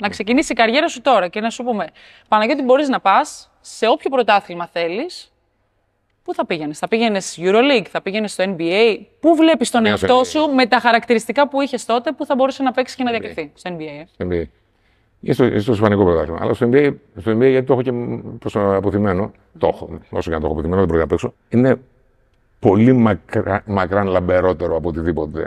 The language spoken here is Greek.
Να ξεκινήσει η καριέρα σου τώρα και να σου πούμε: Παναγιώτη, μπορείς να πας σε όποιο πρωτάθλημα θέλεις. Πού θα πήγαινες, θα πήγαινες Euroleague, θα πήγαινες στο NBA. Πού βλέπεις τον εαυτό σου με τα χαρακτηριστικά που είχες τότε που θα μπορούσε να παίξεις και να διακριθεί στο NBA. Ε? NBA. στο, στο Ισπανικό πρωτάθλημα. Αλλά στο NBA, στο NBA γιατί το έχω και προς αποθυμένο. Το έχω. Όσο και να το έχω αποθυμένο, δεν μπορεί να παίξω. Είναι πολύ μακρά, μακράν λαμπερότερο από οτιδήποτε